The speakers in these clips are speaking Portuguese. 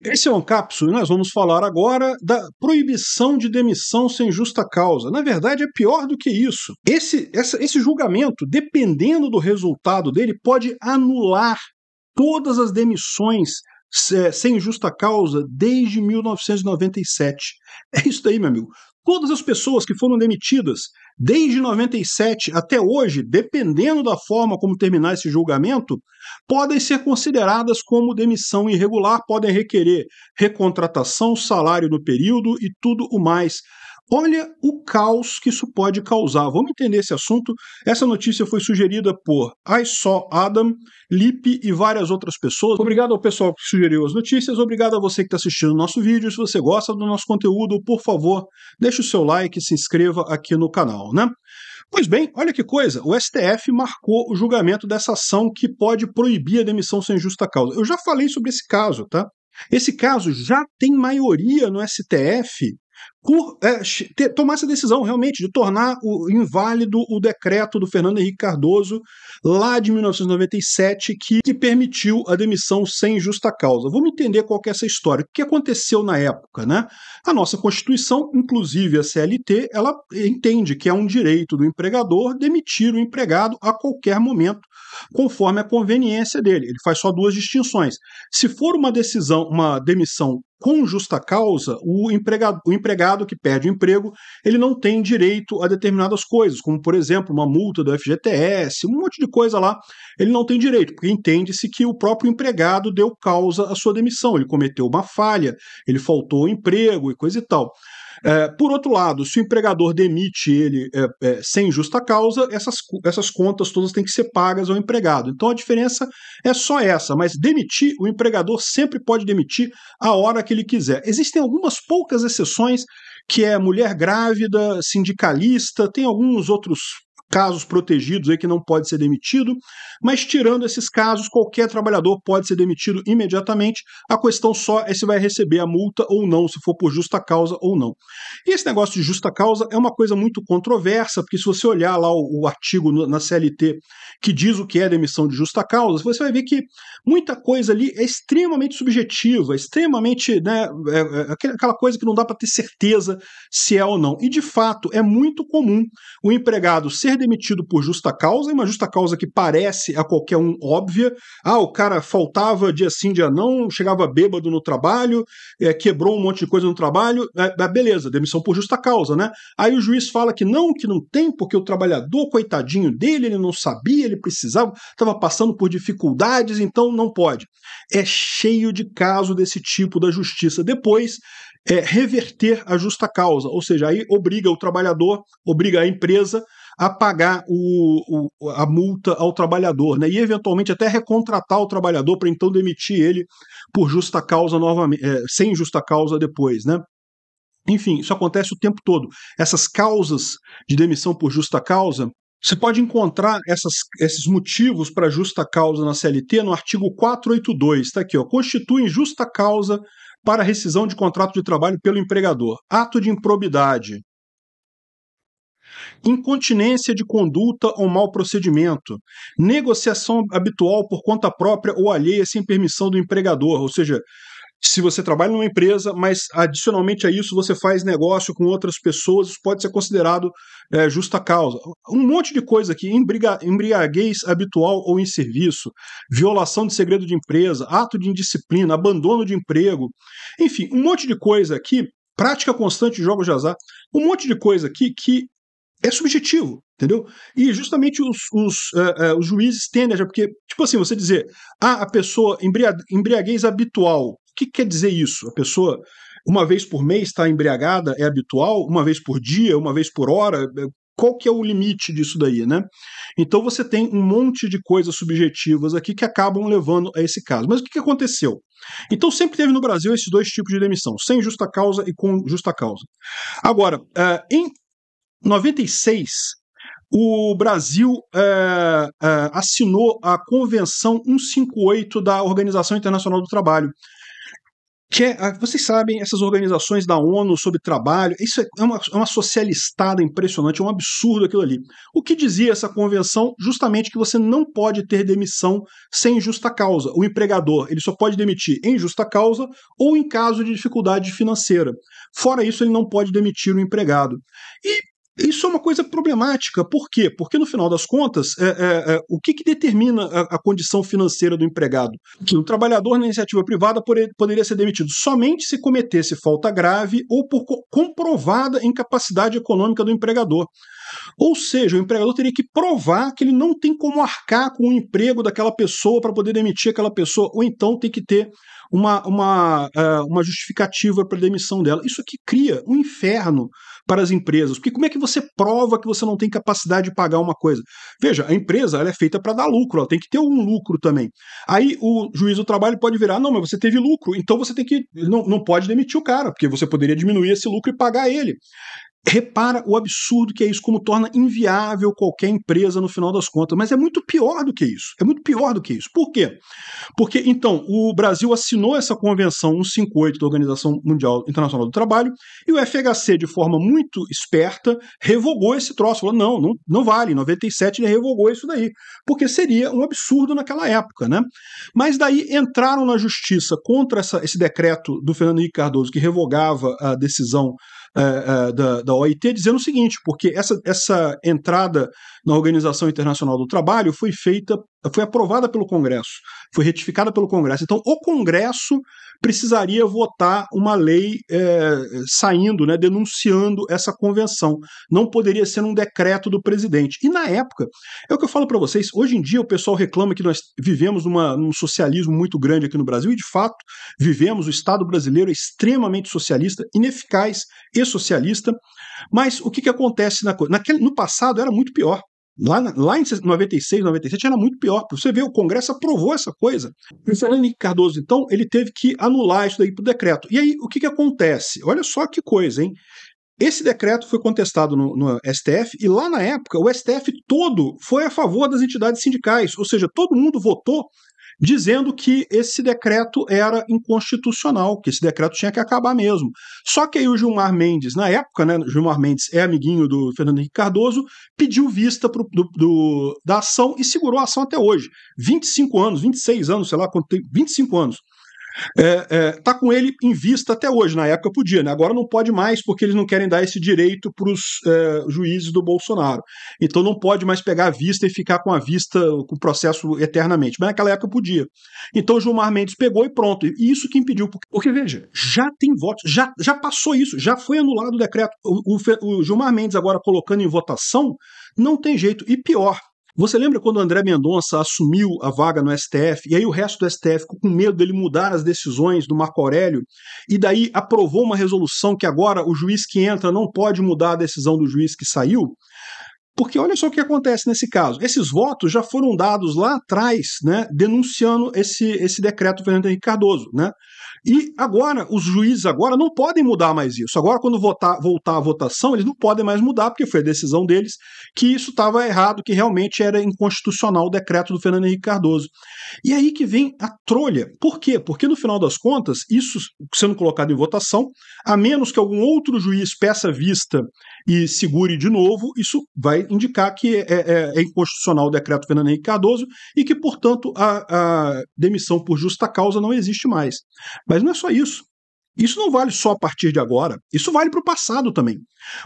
Esse é um cápsula e nós vamos falar agora da proibição de demissão sem justa causa. Na verdade, é pior do que isso. Esse, essa, esse julgamento, dependendo do resultado dele, pode anular todas as demissões eh, sem justa causa desde 1997. É isso aí, meu amigo. Todas as pessoas que foram demitidas desde 97 até hoje, dependendo da forma como terminar esse julgamento, podem ser consideradas como demissão irregular, podem requerer recontratação, salário no período e tudo o mais. Olha o caos que isso pode causar. Vamos entender esse assunto. Essa notícia foi sugerida por I Saw Adam, Lipe e várias outras pessoas. Obrigado ao pessoal que sugeriu as notícias, obrigado a você que está assistindo o nosso vídeo. Se você gosta do nosso conteúdo, por favor, deixe o seu like e se inscreva aqui no canal, né? Pois bem, olha que coisa, o STF marcou o julgamento dessa ação que pode proibir a demissão sem justa causa. Eu já falei sobre esse caso, tá? Esse caso já tem maioria no STF por é, ter, tomar essa decisão realmente de tornar o, inválido o decreto do Fernando Henrique Cardoso lá de 1997 que, que permitiu a demissão sem justa causa. Vamos entender qual é essa história. O que aconteceu na época, né? A nossa Constituição, inclusive a CLT, ela entende que é um direito do empregador demitir o empregado a qualquer momento, conforme a conveniência dele. Ele faz só duas distinções. Se for uma decisão, uma demissão com justa causa, o empregado, o empregado desempregado que perde o emprego, ele não tem direito a determinadas coisas, como, por exemplo, uma multa do FGTS, um monte de coisa lá. Ele não tem direito, porque entende-se que o próprio empregado deu causa à sua demissão. Ele cometeu uma falha, ele faltou o emprego e coisa e tal. É, por outro lado, se o empregador demite ele é, é sem justa causa, essas, essas contas todas têm que ser pagas ao empregado. Então a diferença é só essa, mas demitir, o empregador sempre pode demitir a hora que ele quiser. Existem algumas poucas exceções que é mulher grávida, sindicalista, tem alguns outros casos protegidos aí que não pode ser demitido, mas tirando esses casos, qualquer trabalhador pode ser demitido imediatamente. A questão só é se vai receber a multa ou não, se for por justa causa ou não. E esse negócio de justa causa é uma coisa muito controversa, porque se você olhar lá o, o artigo no, na CLT que diz o que é demissão de justa causa, você vai ver que muita coisa ali é extremamente subjetiva, extremamente, né, é, é aquela coisa que não dá para ter certeza se é ou não. E de fato, é muito comum o empregado ser demitido por justa causa, e uma justa causa que parece a qualquer um óbvia. Ah, o cara faltava dia sim, dia não, chegava bêbado no trabalho, é, quebrou um monte de coisa no trabalho. É, é, beleza, demissão por justa causa, né? Aí o juiz fala que não, que não tem, porque o trabalhador, coitadinho dele, ele não sabia, ele precisava, estava passando por dificuldades, então não pode. É cheio de caso desse tipo da justiça. Depois é, reverter a justa causa, ou seja, aí obriga o trabalhador, obriga a empresa a pagar o, o, a multa ao trabalhador, né? E eventualmente até recontratar o trabalhador para então demitir ele por justa causa novamente, é, sem justa causa depois, né? Enfim, isso acontece o tempo todo. Essas causas de demissão por justa causa, você pode encontrar essas, esses motivos para justa causa na CLT no artigo 482, está aqui, ó, constituem justa causa para rescisão de contrato de trabalho pelo empregador. Ato de improbidade, incontinência de conduta ou mau procedimento, negociação habitual por conta própria ou alheia sem permissão do empregador, ou seja, se você trabalha numa empresa, mas adicionalmente a isso você faz negócio com outras pessoas, isso pode ser considerado é, justa causa. Um monte de coisa aqui, embriaguez habitual ou em serviço, violação de segredo de empresa, ato de indisciplina, abandono de emprego, enfim, um monte de coisa aqui, prática constante de jogos de azar, um monte de coisa aqui que é subjetivo, entendeu? E justamente os, os, uh, uh, os juízes tendem a. Porque, tipo assim, você dizer, ah, a pessoa, embriaguez habitual. O que, quer dizer isso? A pessoa, uma vez por mês, está embriagada, é habitual? Uma vez por dia, uma vez por hora? Eh, qual que é o limite disso daí, né? Então você tem um monte de coisas subjetivas aqui que acabam levando a esse caso. Mas o que, que aconteceu? Então sempre teve no Brasil esses dois tipos de demissão, sem justa causa e com justa causa. Agora, uh, em 96, o Brasil é, é, assinou a Convenção 158 da Organização Internacional do Trabalho. Que é, vocês sabem, essas organizações da ONU sobre trabalho, isso é, é uma, é uma socialistada impressionante, é um absurdo aquilo ali. O que dizia essa convenção? Justamente que você não pode ter demissão sem justa causa. O empregador ele só pode demitir em justa causa ou em caso de dificuldade financeira. Fora isso, ele não pode demitir o empregado. E isso é uma coisa problemática. Por quê? Porque, no final das contas, é, é, é, o que, que determina a, a, condição financeira do empregado? Que o trabalhador na iniciativa privada poderia ser demitido somente se cometesse falta grave ou por comprovada incapacidade econômica do empregador. Ou seja, o empregador teria que provar que ele não tem como arcar com o emprego daquela pessoa para poder demitir aquela pessoa, ou então tem que ter uma, uma, eh, uma justificativa para a demissão dela. Isso aqui cria um inferno para as empresas, porque como é que você prova que você não tem capacidade de pagar uma coisa? Veja, a empresa ela é feita para dar lucro, ela tem que ter algum lucro também. Aí o juiz do trabalho pode virar, não, mas você teve lucro, então você tem que, não, não pode demitir o cara, porque você poderia diminuir esse lucro e pagar ele. Repara o absurdo que é isso, como torna inviável qualquer empresa no final das contas. Mas é muito pior do que isso. É muito pior do que isso. Por quê? Porque, então, o Brasil assinou essa convenção 158 da Organização Mundial Internacional do Trabalho e o FHC, de forma muito esperta, revogou esse troço. Falou: não, não, não vale. Em 97 ele revogou isso daí. Porque seria um absurdo naquela época, né? Mas daí entraram na justiça contra essa, esse decreto do Fernando Henrique Cardoso que revogava a decisão é, é, da, da OIT dizendo o seguinte, porque essa, essa entrada na Organização Internacional do Trabalho foi feita, foi aprovada pelo Congresso, foi retificada pelo Congresso. Então, o Congresso precisaria votar uma lei é, saindo, né, denunciando essa convenção. Não poderia ser um decreto do presidente. E na época, é o que eu falo para vocês, hoje em dia o pessoal reclama que nós vivemos uma, num socialismo muito grande aqui no Brasil, e de fato vivemos, o Estado brasileiro é extremamente socialista, ineficaz e socialista, mas o que, que acontece na No passado era muito pior. Lá, lá em 96, 97 era muito pior. Você vê, o Congresso aprovou essa coisa. o Fernando Henrique Cardoso, então, ele teve que anular isso daí o decreto. E aí, o que, que acontece? Olha só que coisa, hein? Esse decreto foi contestado no, no, STF e lá na época o STF todo foi a favor das entidades sindicais, ou seja, todo mundo votou dizendo que esse decreto era inconstitucional, que esse decreto tinha que acabar mesmo. Só que aí o Gilmar Mendes, na época, né, Gilmar Mendes é amiguinho do Fernando Henrique Cardoso, pediu vista pro, do, do, da ação e segurou a ação até hoje. 25 anos, 26 anos, sei lá quanto tem, 25 anos é, é, tá com ele em vista até hoje. Na época podia, né? agora não pode mais porque eles não querem dar esse direito para os é, juízes do Bolsonaro. Então não pode mais pegar a vista e ficar com a vista, com o processo eternamente. Mas naquela época podia. Então Gilmar Mendes pegou e pronto. E isso que impediu. Porque, porque veja, já tem votos, já, já passou isso, já foi anulado o decreto. O, o, o Gilmar Mendes agora colocando em votação, não tem jeito. E pior, você lembra quando o André Mendonça assumiu a vaga no STF e aí o resto do STF ficou com medo dele mudar as decisões do Marco Aurélio e daí aprovou uma resolução que agora o juiz que entra não pode mudar a decisão do juiz que saiu? Porque olha só o que acontece nesse caso. Esses votos já foram dados lá atrás, né, denunciando esse, esse decreto do Fernando Henrique Cardoso. Né? E agora, os juízes agora não podem mudar mais isso. Agora, quando votar, voltar a votação, eles não podem mais mudar, porque foi a decisão deles que isso estava errado, que realmente era inconstitucional o decreto do Fernando Henrique Cardoso. E aí que vem a trolha. Por quê? Porque no final das contas, isso sendo colocado em votação, a menos que algum outro juiz peça vista e segure de novo, isso vai indicar que é, é, é inconstitucional o decreto do Fernando Henrique Cardoso e que, portanto, a, a demissão por justa causa não existe mais. Mas não é só isso. Isso não vale só a partir de agora, isso vale para o passado também.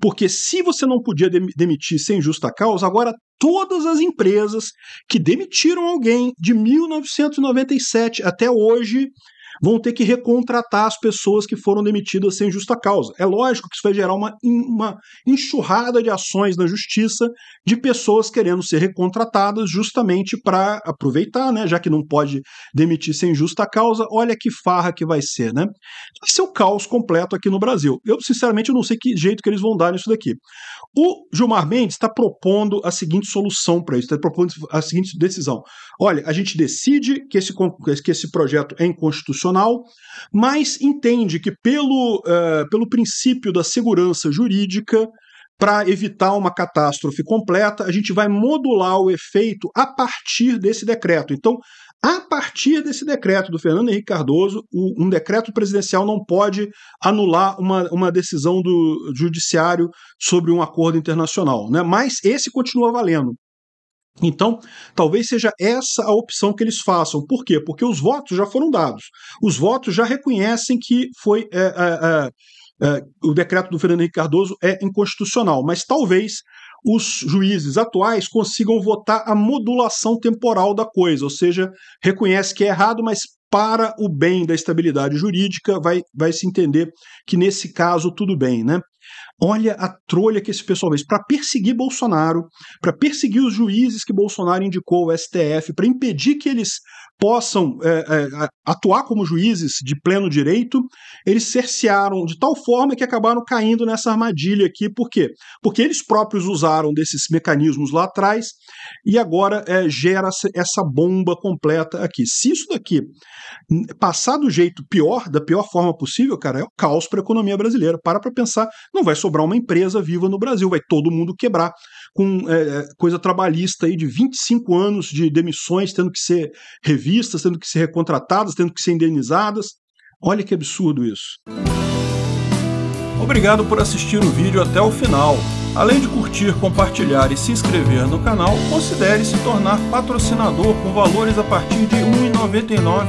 Porque se você não podia demitir sem justa causa, agora todas as empresas que demitiram alguém de 1997 até hoje vão ter que recontratar as pessoas que foram demitidas sem justa causa. É lógico que isso vai gerar uma, uma enxurrada de ações na justiça de pessoas querendo ser recontratadas justamente para aproveitar, né? Já que não pode demitir sem justa causa, olha que farra que vai ser, né? esse é o caos completo aqui no Brasil. Eu, sinceramente, eu não sei que jeito que eles vão dar nisso daqui. O Gilmar Mendes está propondo a seguinte solução para isso, está propondo a seguinte decisão. Olha, a gente decide que esse, que esse projeto é inconstitucional constitucional, mas entende que, pelo, uh, pelo princípio da segurança jurídica, para evitar uma catástrofe completa, a gente vai modular o efeito a partir desse decreto. Então, a partir desse decreto do Fernando Henrique Cardoso, o, um decreto presidencial não pode anular uma, uma decisão do judiciário sobre um acordo internacional. Né? Mas esse continua valendo. Então, talvez seja essa a opção que eles façam. Por quê? Porque os votos já foram dados. Os votos já reconhecem que foi. É, é, é, é, o decreto do Fernando Henrique Cardoso é inconstitucional, mas talvez os juízes atuais consigam votar a modulação temporal da coisa, ou seja, reconhece que é errado, mas para o bem da estabilidade jurídica vai, vai se entender que nesse caso tudo bem, né? Olha a trolha que esse pessoal fez para perseguir Bolsonaro, para perseguir os juízes que Bolsonaro indicou o STF, para impedir que eles possam é, é, atuar como juízes de pleno direito, eles cercearam de tal forma que acabaram caindo nessa armadilha aqui. Por quê? Porque eles próprios usaram desses mecanismos lá atrás e agora é, gera essa bomba completa aqui. Se isso daqui hum, passar do jeito pior, da pior forma possível, cara, é o um caos para a economia brasileira. Para para pensar, não vai sobrar uma empresa viva no Brasil, vai todo mundo quebrar, com é, é coisa trabalhista aí de 25 anos de demissões tendo que ser revistas, tendo que ser recontratadas, tendo que ser indenizadas. Olha que absurdo isso. Obrigado por assistir o vídeo até o final. Além de curtir, compartilhar e se inscrever no canal, considere se tornar patrocinador com valores a partir de R$ 1,99